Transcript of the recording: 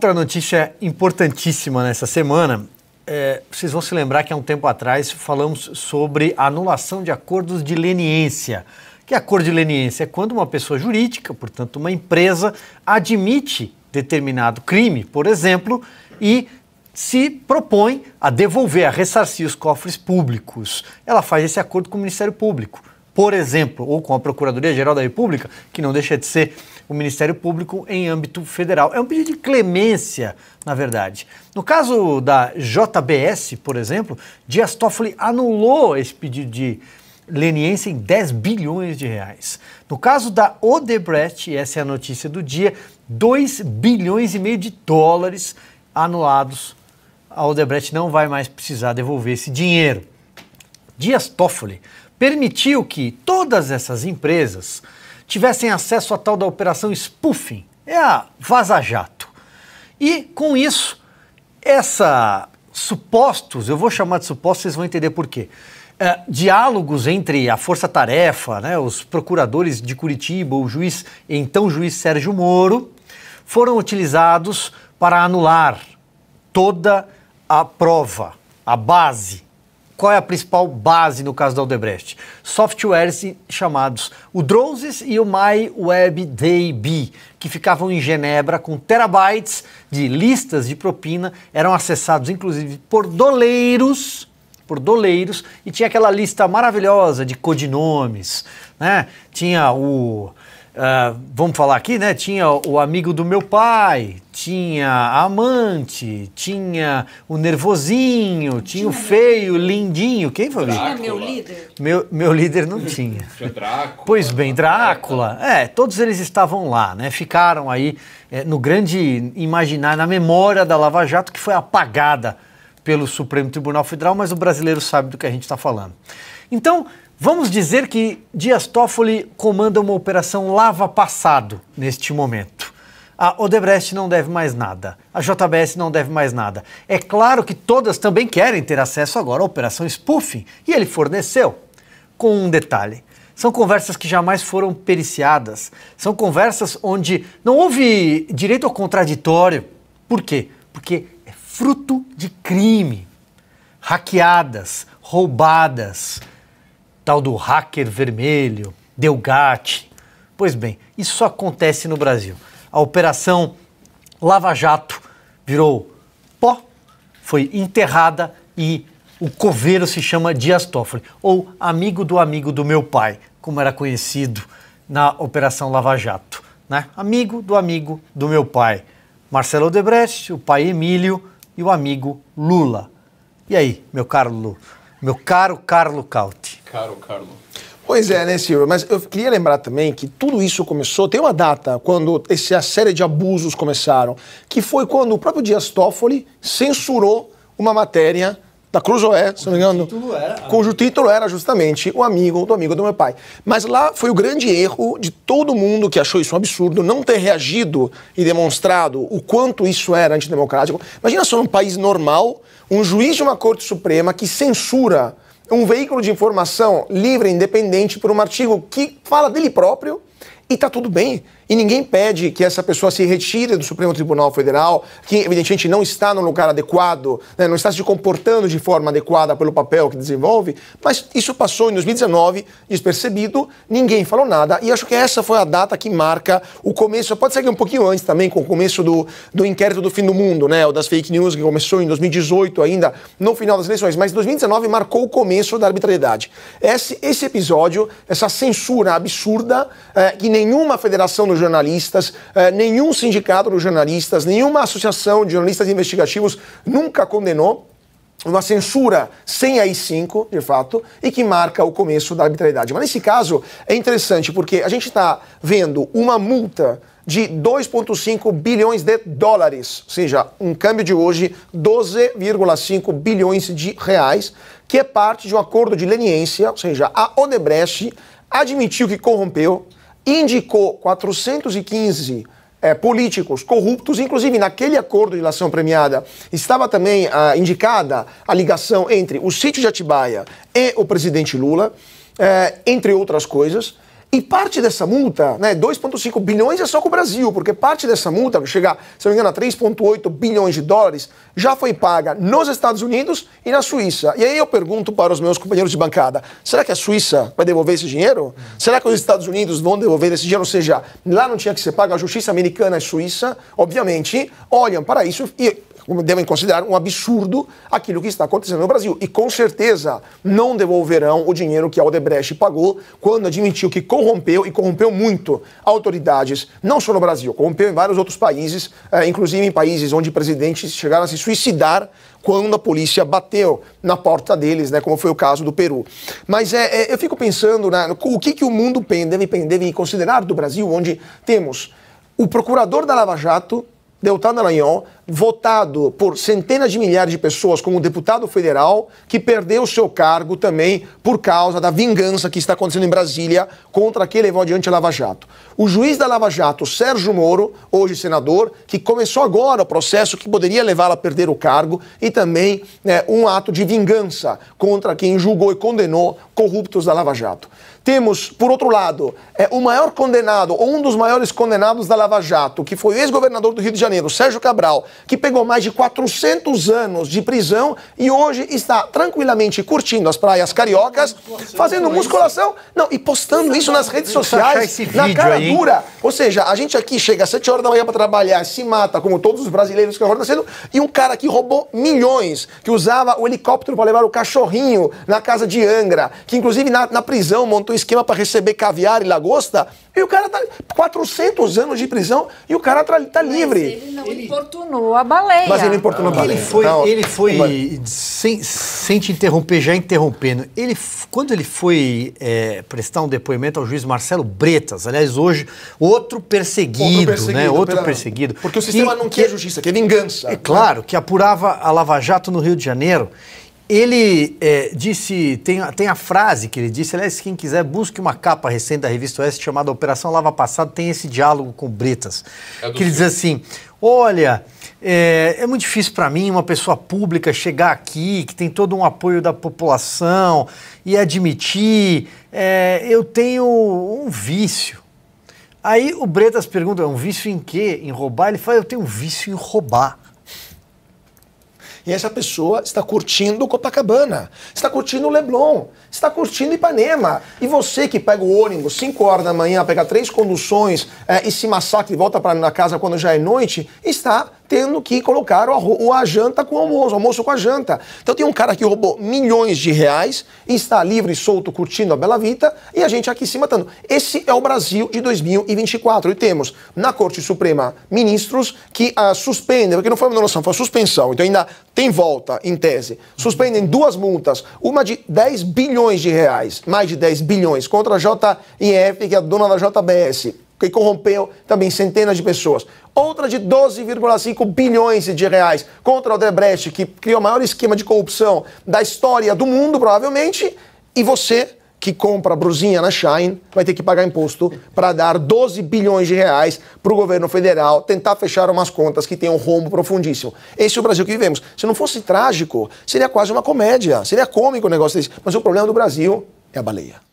Outra notícia importantíssima nessa semana. É, vocês vão se lembrar que há um tempo atrás falamos sobre a anulação de acordos de leniência. Que acordo de leniência é quando uma pessoa jurídica, portanto uma empresa, admite determinado crime, por exemplo, e se propõe a devolver, a ressarcir os cofres públicos. Ela faz esse acordo com o Ministério Público por exemplo, ou com a Procuradoria-Geral da República, que não deixa de ser o Ministério Público em âmbito federal. É um pedido de clemência, na verdade. No caso da JBS, por exemplo, Dias Toffoli anulou esse pedido de leniência em 10 bilhões de reais. No caso da Odebrecht, essa é a notícia do dia, 2 bilhões e meio de dólares anulados. A Odebrecht não vai mais precisar devolver esse dinheiro. Dias Toffoli permitiu que todas essas empresas tivessem acesso a tal da operação spoofing, é a Vaza Jato. E com isso, essa supostos, eu vou chamar de supostos, vocês vão entender por quê. É, diálogos entre a Força Tarefa, né, os procuradores de Curitiba, o juiz, então juiz Sérgio Moro, foram utilizados para anular toda a prova, a base qual é a principal base no caso da Aldebrecht? Softwares chamados o Droses e o MyWebDB, que ficavam em Genebra com terabytes de listas de propina, eram acessados inclusive por doleiros, por doleiros, e tinha aquela lista maravilhosa de codinomes, né? Tinha o Uh, vamos falar aqui, né? Tinha o amigo do meu pai, tinha a amante, tinha o nervosinho, tinha, tinha o feio, meu... lindinho. Quem foi? Tinha meu líder. Meu, líder não tinha. tinha Drácula. Pois bem, Drácula. É, todos eles estavam lá, né? Ficaram aí é, no grande imaginário, na memória da Lava Jato, que foi apagada pelo Supremo Tribunal Federal, mas o brasileiro sabe do que a gente está falando. Então, Vamos dizer que Dias Toffoli comanda uma operação lava passado neste momento. A Odebrecht não deve mais nada, a JBS não deve mais nada. É claro que todas também querem ter acesso agora à operação spoofing, e ele forneceu. Com um detalhe: são conversas que jamais foram periciadas, são conversas onde não houve direito ao contraditório. Por quê? Porque é fruto de crime. Hackeadas, roubadas tal do hacker vermelho, Delgate. Pois bem, isso só acontece no Brasil. A operação Lava Jato virou pó, foi enterrada e o coveiro se chama Dias Toffoli, ou amigo do amigo do meu pai, como era conhecido na Operação Lava Jato. Né? Amigo do amigo do meu pai, Marcelo Odebrecht, o pai Emílio e o amigo Lula. E aí, meu caro Lu, meu caro Carlo Cauti? caro, Carlo. Pois é, né, Silvio? Mas eu queria lembrar também que tudo isso começou, tem uma data quando essa série de abusos começaram, que foi quando o próprio Dias Toffoli censurou uma matéria da Cruzoé, se não me engano. Título era, cujo título era justamente O Amigo do Amigo do Meu Pai. Mas lá foi o grande erro de todo mundo que achou isso um absurdo, não ter reagido e demonstrado o quanto isso era antidemocrático. Imagina só num país normal, um juiz de uma Corte Suprema que censura um veículo de informação livre, independente, por um artigo que fala dele próprio e está tudo bem. E ninguém pede que essa pessoa se retire do Supremo Tribunal Federal, que evidentemente não está no lugar adequado, né, não está se comportando de forma adequada pelo papel que desenvolve, mas isso passou em 2019 despercebido, ninguém falou nada, e acho que essa foi a data que marca o começo, pode ser que um pouquinho antes também, com o começo do, do inquérito do fim do mundo, né, ou das fake news que começou em 2018 ainda, no final das eleições, mas 2019 marcou o começo da arbitrariedade. Esse, esse episódio, essa censura absurda, é, que nenhuma federação do jornalistas, eh, nenhum sindicato dos jornalistas, nenhuma associação de jornalistas investigativos nunca condenou uma censura sem AI-5, de fato, e que marca o começo da arbitrariedade. Mas nesse caso é interessante porque a gente está vendo uma multa de 2,5 bilhões de dólares, ou seja, um câmbio de hoje 12,5 bilhões de reais, que é parte de um acordo de leniência, ou seja, a Odebrecht admitiu que corrompeu, indicou 415 é, eh, políticos corruptos, inclusive naquele acordo de lação premiada estava também ah, indicada a ligação entre o sítio de Atibaia e o presidente Lula, é, entre outras coisas. E parte dessa multa, né, 2,5 bilhões é só com o Brasil, porque parte dessa multa, que chegar, se não me engano, a 3,8 bilhões de dólares, já foi paga nos Estados Unidos e na Suíça. E aí eu pergunto para os meus companheiros de bancada: será que a Suíça vai devolver esse dinheiro? Será que os Estados Unidos vão devolver esse dinheiro? Ou seja, lá não tinha que ser pago, a justiça americana e é suíça, obviamente, olham para isso e devem considerar um absurdo aquilo que está acontecendo no Brasil. E com certeza não devolverão o dinheiro que a Odebrecht pagou quando admitiu que corrompeu e corrompeu muito autoridades, não só no Brasil, corrompeu em vários outros países, eh, inclusive em países onde presidentes chegaram a se suicidar quando a polícia bateu na porta deles, né, como foi o caso do Peru. Mas é, é eu fico pensando né, o que, que o mundo deve, deve considerar do Brasil, onde temos o procurador da Lava Jato, Deltan Dallagnol, votado por centenas de milhares de pessoas como deputado federal, que perdeu seu cargo também por causa da vingança que está acontecendo em Brasília contra quem levou adiante a Lava Jato. O juiz da Lava Jato, Sérgio Moro, hoje senador, que começou agora o processo que poderia levá-lo a perder o cargo e também né, um ato de vingança contra quem julgou e condenou corruptos da Lava Jato. Temos, por outro lado, é, o maior condenado, ou um dos maiores condenados da Lava Jato, que foi o ex-governador do Rio de Janeiro, Sérgio Cabral, que pegou mais de 400 anos de prisão e hoje está tranquilamente curtindo as praias cariocas, fazendo musculação, não, e postando isso nas redes sociais, na cara dura. Ou seja, a gente aqui chega às 7 horas da manhã para trabalhar, se mata, como todos os brasileiros que acordam cedo, e um cara que roubou milhões, que usava o helicóptero para levar o cachorrinho na casa de Angra, que inclusive na, na prisão montou um esquema para receber caviar e lagosta, e o cara tá 400 anos de prisão e o cara tá, tá livre. Ele não ele... importunou a baleia. Mas ele importunou a baleia. Ele foi, então, ele foi sem, sem te interromper, já interrompendo. Ele, quando ele foi é, prestar um depoimento ao juiz Marcelo Bretas, aliás, hoje, outro perseguido, outro né, perseguido né? Outro pela... perseguido. Porque o sistema que, não quer que, justiça, quer vingança. É claro, que apurava a Lava Jato no Rio de Janeiro ele é, disse, tem, tem a frase que ele disse, aliás, quem quiser, busque uma capa recente da revista Oeste chamada Operação Lava Passado, tem esse diálogo com Bretas. É que ele diz assim, olha, é, é muito difícil para mim uma pessoa pública chegar aqui, que tem todo um apoio da população, e admitir, é, eu tenho um vício. Aí o Bretas pergunta, é um vício em quê? Em roubar? Ele fala, eu tenho um vício em roubar. E essa pessoa está curtindo Copacabana, está curtindo Leblon, está curtindo Ipanema. E você que pega o ônibus 5 horas da manhã, pega três conduções é, e se massacra e volta para na casa quando já é noite, está tendo que colocar o, a janta com o almoço, o almoço com a janta. Então tem um cara que roubou milhões de reais, está livre, e solto, curtindo a Bela Vita, e a gente aqui se matando. Esse é o Brasil de 2024. E temos na Corte Suprema ministros que suspendem, porque não foi uma donação, foi uma suspensão, então ainda tem volta, em tese. Suspendem duas multas, uma de 10 bilhões de reais, mais de 10 bilhões, contra a JIF, que é a dona da JBS que corrompeu também centenas de pessoas. Outra de 12,5 bilhões de reais contra o Odebrecht, que criou o maior esquema de corrupção da história do mundo, provavelmente. E você, que compra brusinha na Shine vai ter que pagar imposto para dar 12 bilhões de reais para o governo federal tentar fechar umas contas que tem um rombo profundíssimo. Esse é o Brasil que vivemos. Se não fosse trágico, seria quase uma comédia, seria cômico o negócio desse. Mas o problema do Brasil é a baleia.